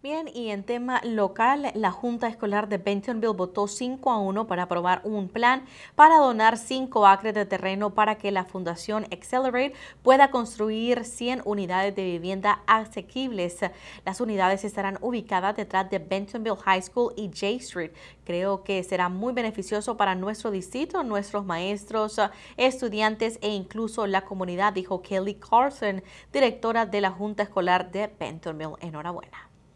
Bien, y en tema local, la Junta Escolar de Bentonville votó 5 a 1 para aprobar un plan para donar 5 acres de terreno para que la Fundación Accelerate pueda construir 100 unidades de vivienda asequibles. Las unidades estarán ubicadas detrás de Bentonville High School y J Street. Creo que será muy beneficioso para nuestro distrito, nuestros maestros, estudiantes e incluso la comunidad, dijo Kelly Carson, directora de la Junta Escolar de Bentonville. Enhorabuena.